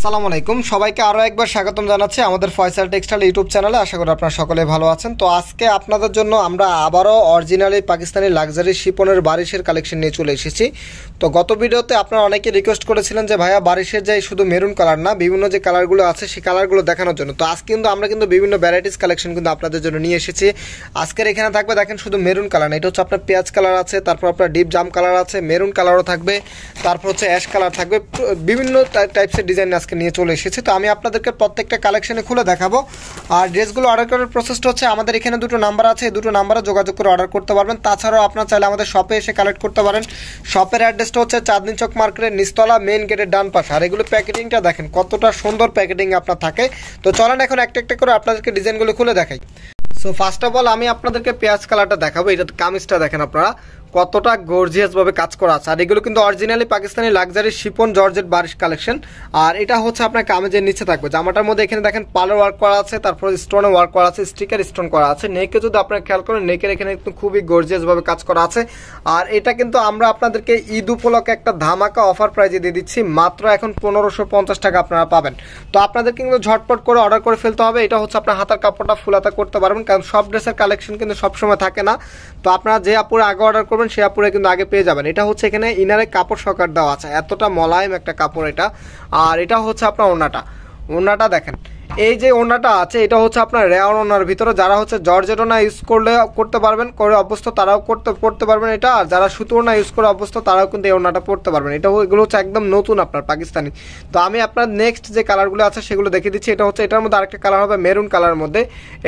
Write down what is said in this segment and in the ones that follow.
আসসালামু আলাইকুম সবাইকে আরও একবার স্বাগতম জানাচ্ছি আমাদের ফয়সাল টেক্সটাইল ইউটিউব চ্যানেলে আশা করি আপনারা সকলে ভালো আছেন তো আজকে আপনাদের জন্য আমরা আবারও অরিজিনালি পাকিস্তানি লাক্সারি শিপনের বারিশের কালেকশন নিয়ে চলে এসেছি তো গত ভিডিওতে আপনারা অনেকে রিকোয়েস্ট করেছিলেন যে ভাইয়া বারিশের যে শুধু মেরুন কালার না বিভিন্ন যে কালারগুলো আছে সেই কালারগুলো দেখানোর জন্য তো আজকে কিন্তু আমরা কিন্তু বিভিন্ন ভ্যারাইটিস কালেকশন কিন্তু আপনাদের জন্য নিয়ে এসেছি আজকের এখানে থাকবে দেখেন শুধু মেরুন কালার না এটা হচ্ছে আপনার পেঁয়াজ কালার আছে তারপর আপনার ডিপ জাম কালার আছে মেরুন কালারও থাকবে তারপর হচ্ছে অ্যাশ কালার থাকবে বিভিন্ন টাইপসের ডিজাইন আজকে আজকে নিয়ে চলে এসেছি তো আমি আপনাদেরকে প্রত্যেকটা কালেকশনে খুলে দেখাবো আর ড্রেসগুলো অর্ডার করার প্রসেসটা হচ্ছে আমাদের এখানে দুটো নাম্বার আছে এই দুটো নাম্বারে যোগাযোগ করে অর্ডার করতে পারবেন তাছাড়াও আপনার চাইলে আমাদের শপে এসে কালেক্ট করতে পারেন শপের অ্যাড্রেসটা হচ্ছে চাঁদনি চক মার্কেটের নিস্তলা মেন গেটের ডান পাশ আর এগুলো প্যাকেটিংটা দেখেন কতটা সুন্দর প্যাকেটিং আপনার থাকে তো চলেন এখন একটা একটা করে আপনাদেরকে ডিজাইনগুলো খুলে দেখাই সো ফার্স্ট অফ অল আমি আপনাদেরকে পেঁয়াজ কালারটা দেখাবো এটা কামিজটা দেখেন আপনারা কতটা গর্জিয়াসভাবে কাজ করা আছে আর এগুলো কিন্তু originally Pakistani luxury chiffon georgette Baarish collection আর এটা হচ্ছে আপনার কামেজের নিচে থাকবে জামাটার মধ্যে এখানে দেখেন পালার ওয়ার্ক করা আছে তারপর স্টোনে ওয়ার্ক করা আছে স্টিকার স্টোন করা আছে নেকে যদি আপনারা খেয়াল করেন নেকের এখানে কিন্তু খুবই গর্জিয়াসভাবে কাজ করা আছে আর এটা কিন্তু আমরা আপনাদেরকে ঈদ উপলক্ষে একটা ধামাকা অফার প্রাইজে দিয়ে দিচ্ছি মাত্র এখন পনেরোশো পঞ্চাশ টাকা আপনারা পাবেন তো আপনাদের কিন্তু ঝটপট করে অর্ডার করে ফেলতে হবে এটা হচ্ছে আপনার হাতার কাপড়টা ফুলাতা করতে পারবেন কারণ সব ড্রেসের কালেকশন কিন্তু সবসময় থাকে না তো আপনারা যে আপুরা আগে অর্ডার করবেন করবেন সে আপুরা কিন্তু আগে পেয়ে যাবেন এটা হচ্ছে এখানে ইনারে কাপড় সকার দেওয়া আছে এতটা মলায়ম একটা কাপড় এটা আর এটা হচ্ছে আপনার ওনাটা ওনাটা দেখেন এই যে ওনাটা আছে এটা হচ্ছে আপনার রেয়ার ওনার ভিতরে যারা হচ্ছে জর্জেট ওনা ইউজ করলে করতে পারবেন করে অভ্যস্ত তারাও করতে পড়তে পারবেন এটা আর যারা সুতো ওনা ইউজ করে অভ্যস্ত তারাও কিন্তু এই ওনাটা পড়তে পারবেন এটা এগুলো হচ্ছে একদম নতুন আপনার পাকিস্তানি তো আমি আপনার নেক্সট যে কালারগুলো আছে সেগুলো দেখিয়ে দিচ্ছি এটা হচ্ছে এটার মধ্যে আরেকটা কালার হবে মেরুন কালার মধ্যে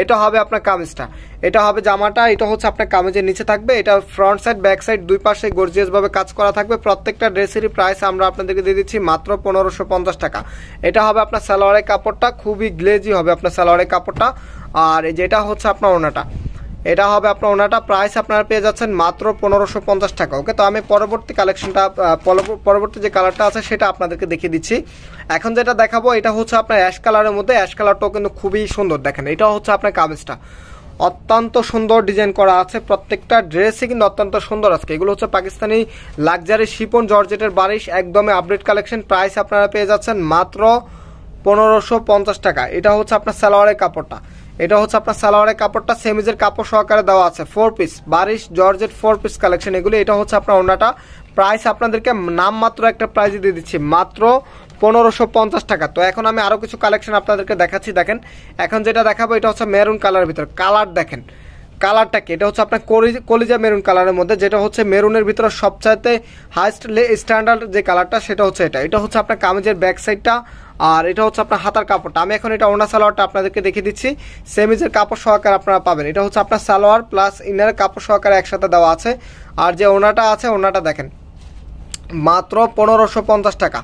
এটা হবে আপনার কামিজটা এটা হবে জামাটা এটা হচ্ছে আপনার কামিজের নিচে থাকবে এটা ফ্রন্ট সাইড ব্যাক সাইড দুই পাশে গর্জিয়াসভাবে কাজ করা থাকবে প্রত্যেকটা ড্রেসেরই প্রাইস আমরা আপনাদেরকে দিয়ে দিচ্ছি মাত্র পনেরোশো পঞ্চাশ টাকা এটা হবে আপনার সালোয়ারের কাপড়টা খুবই গ্লেজি হবে আপনার সালোয়ারের কাপড়টা আর যেটা হচ্ছে আপনার ওনাটা এটা হবে আপনার ওনাটা প্রাইস আপনারা পেয়ে যাচ্ছেন মাত্র পনেরোশো পঞ্চাশ টাকা ওকে তো আমি পরবর্তী কালেকশনটা পরবর্তী যে কালারটা আছে সেটা আপনাদেরকে দেখিয়ে দিচ্ছি এখন যেটা দেখাবো এটা হচ্ছে আপনার অ্যাশ কালারের মধ্যে অ্যাশ কালারটাও কিন্তু খুবই সুন্দর দেখেন এটা হচ্ছে আপনার কাগজটা অত্যন্ত সুন্দর ডিজাইন করা আছে প্রত্যেকটা ড্রেসই কিন্তু অত্যন্ত সুন্দর আজকে এগুলো হচ্ছে পাকিস্তানি লাকজারি শিপন জর্জেটের বারিশ একদমই আপডেট কালেকশন প্রাইস আপনারা পেয়ে যাচ্ছেন মাত্র পনেরোশো পঞ্চাশ টাকা এটা হচ্ছে আপনার সালোয়ারের কাপড়টা এটা হচ্ছে আপনার সালোয়ারের কাপড়টা সেমিজের কাপড় সহকারে দেওয়া আছে ফোর পিস বারিশ জর্জেট ফোর পিস কালেকশন এগুলো এটা হচ্ছে আপনার ওনাটা প্রাইস আপনাদেরকে নামমাত্র একটা প্রাইজ দিয়ে দিচ্ছি মাত্র পনেরোশো পঞ্চাশ টাকা তো এখন আমি আরও কিছু কালেকশন আপনাদেরকে দেখাচ্ছি দেখেন এখন যেটা দেখাবো এটা হচ্ছে মেরুন কালারের ভিতরে কালার দেখেন কালারটা কি এটা হচ্ছে আপনার কলিজা মেরুন কালারের মধ্যে যেটা হচ্ছে মেরুনের ভিতরে সবচাইতে হাইস্ট স্ট্যান্ডার্ড যে কালারটা সেটা হচ্ছে এটা এটা হচ্ছে আপনার কামিজের ব্যাক সাইডটা আর এটা হচ্ছে আপনার হাতার কাপড়টা আমি এখন এটা ওনা সালোয়ারটা আপনাদেরকে দেখিয়ে দিচ্ছি সেমিজের কাপড় সহকারে আপনারা পাবেন এটা হচ্ছে আপনার সালোয়ার প্লাস ইনারের কাপড় সহকারে একসাথে দেওয়া আছে আর যে ওনাটা আছে ওনাটা দেখেন মাত্র পনেরোশো পঞ্চাশ টাকা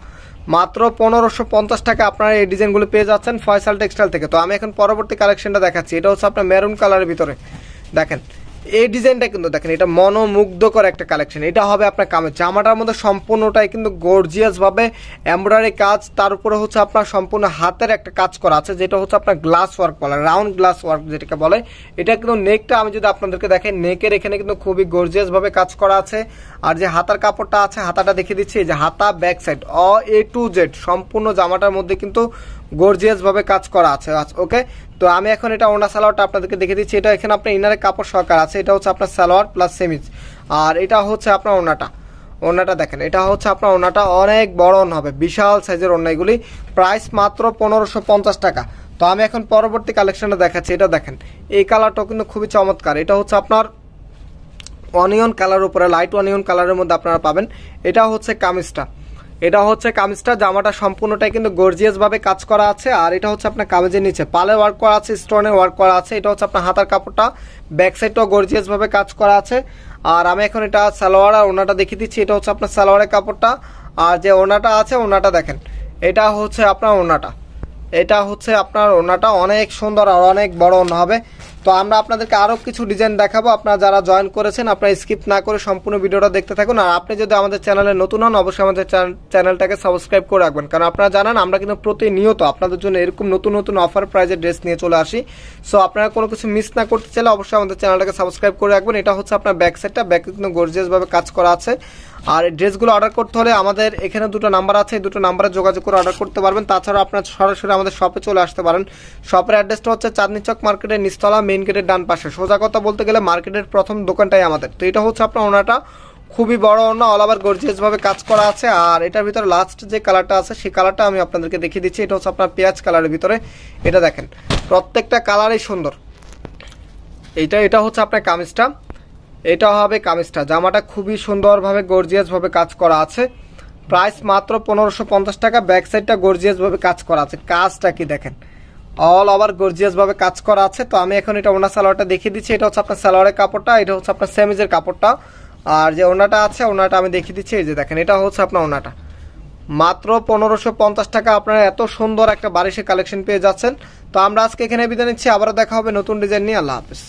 মাত্র পনেরোশো পঞ্চাশ টাকা আপনারা এই ডিজাইনগুলো পেয়ে যাচ্ছেন ফয়সাল টেক্সটাইল থেকে তো আমি এখন পরবর্তী কালেকশনটা দেখাচ্ছি এটা হচ্ছে আপনার মেরুন কালারের ভিতরে দেখেন এই ডিজাইনটা কিন্তু দেখেন এটা মনোমুগ্ধকর একটা কালেকশন এটা হবে আপনার কামে জামাটার মধ্যে সম্পূর্ণটাই কিন্তু গর্জিয়াসভাবে এমব্রয়ডারি কাজ তার উপরে হচ্ছে আপনার সম্পূর্ণ হাতের একটা কাজ করা আছে যেটা হচ্ছে আপনার গ্লাস ওয়ার্ক বলে রাউন্ড গ্লাস ওয়ার্ক যেটাকে বলে এটা কিন্তু নেকটা আমি যদি আপনাদেরকে দেখেন নেকের এখানে কিন্তু খুবই গর্জিয়াসভাবে কাজ করা আছে আর যে হাতার কাপড়টা আছে হাতাটা দেখিয়ে দিচ্ছি যে হাতা ব্যাক সাইড অ এ টু জেড সম্পূর্ণ জামাটার মধ্যে কিন্তু গর্জিয়াসভাবে কাজ করা আছে ওকে তো আমি এখন এটা ওনা সালোয়ারটা আপনাদেরকে দেখে দিচ্ছি এটা এখানে আপনার ইনারে কাপড় সরকার আছে এটা হচ্ছে আপনার সালোয়ার প্লাস সেমিজ আর এটা হচ্ছে আপনার ওনাটা ওনাটা দেখেন এটা হচ্ছে আপনার ওনাটা অনেক বড় ওন হবে বিশাল সাইজের ওনাইগুলি প্রাইস মাত্র পনেরোশো পঞ্চাশ টাকা তো আমি এখন পরবর্তী কালেকশনটা দেখাচ্ছি এটা দেখেন এই কালারটাও কিন্তু খুবই চমৎকার এটা হচ্ছে আপনার অনিয়ন কালার উপরে লাইট অনিয়ন কালারের মধ্যে আপনারা পাবেন এটা হচ্ছে কামিজটা এটা হচ্ছে কামিজটা জামাটা সম্পূর্ণটাই কিন্তু গর্জিয়াসভাবে কাজ করা আছে আর এটা হচ্ছে আপনার কামিজের নিচে পালে ওয়ার্ক করা আছে স্টোনের ওয়ার্ক করা আছে এটা হচ্ছে আপনার হাতার কাপড়টা ব্যাক সাইডটাও গর্জিয়াসভাবে কাজ করা আছে আর আমি এখন এটা সালোয়ার আর ওনাটা দেখিয়ে দিচ্ছি এটা হচ্ছে আপনার সালোয়ারের কাপড়টা আর যে ওনাটা আছে ওনাটা দেখেন এটা হচ্ছে আপনার ওনাটা এটা হচ্ছে আপনার ওনাটা অনেক সুন্দর আর অনেক বড় ওনা হবে তো আমরা আপনাদেরকে আরও কিছু ডিজাইন দেখাবো আপনারা যারা জয়েন করেছেন আপনারা স্কিপ না করে সম্পূর্ণ ভিডিওটা দেখতে থাকুন আর আপনি যদি আমাদের চ্যানেলে নতুন হন অবশ্যই আমাদের চ্যানেলটাকে সাবস্ক্রাইব করে রাখবেন কারণ আপনারা জানান আমরা কিন্তু প্রতিনিয়ত আপনাদের জন্য এরকম নতুন নতুন অফার প্রাইজের ড্রেস নিয়ে চলে আসি সো আপনারা কোনো কিছু মিস না করতে চাইলে অবশ্যই আমাদের চ্যানেলটাকে সাবস্ক্রাইব করে রাখবেন এটা হচ্ছে আপনার ব্যাক সাইডটা ব্যাক কিন্তু গর্জিয়াসভাবে কাজ করা আছে আর ড্রেসগুলো অর্ডার করতে হলে আমাদের এখানে দুটো নাম্বার আছে এই দুটো নাম্বারে যোগাযোগ করে অর্ডার করতে পারবেন তাছাড়া আপনারা সরাসরি আমাদের শপে চলে আসতে পারেন শপের অ্যাড্রেসটা হচ্ছে চাঁদনি চক মার্কেটের নিস্তলা মেন মেইন গেটের ডান পাশে সোজা কথা বলতে গেলে মার্কেটের প্রথম দোকানটাই আমাদের তো এটা হচ্ছে আপনার ওনাটা খুবই বড় ওনা অল আবার গর্জিয়াসভাবে কাজ করা আছে আর এটার ভিতরে লাস্ট যে কালারটা আছে সেই কালারটা আমি আপনাদেরকে দেখিয়ে দিচ্ছি এটা হচ্ছে আপনার পেঁয়াজ কালারের ভিতরে এটা দেখেন প্রত্যেকটা কালারই সুন্দর এইটা এটা হচ্ছে আপনার কামিজটা এটা হবে কামিজটা জামাটা খুবই সুন্দরভাবে গর্জিয়াসভাবে কাজ করা আছে প্রাইস মাত্র পনেরোশো টাকা ব্যাক সাইডটা গর্জিয়াসভাবে কাজ করা আছে কাজটা কি দেখেন অল ওভার গর্জিয়াস ভাবে কাজ করা আছে তো আমি এখন এটা ওনার সালোয়ারটা দেখিয়ে দিচ্ছি এটা হচ্ছে আপনার সালোয়ারের কাপড়টা এটা হচ্ছে আপনার সেমিজের কাপড়টা আর যে ওনাটা আছে ওনাটা আমি দেখিয়ে দিচ্ছি এই যে দেখেন এটা হচ্ছে আপনার ওনাটা মাত্র পনেরোশো পঞ্চাশ টাকা আপনারা এত সুন্দর একটা বারিশের কালেকশন পেয়ে যাচ্ছেন তো আমরা আজকে এখানে বিদায় নিচ্ছি আবারও দেখা হবে নতুন ডিজাইন নিয়ে আল্লাহ হাফিজ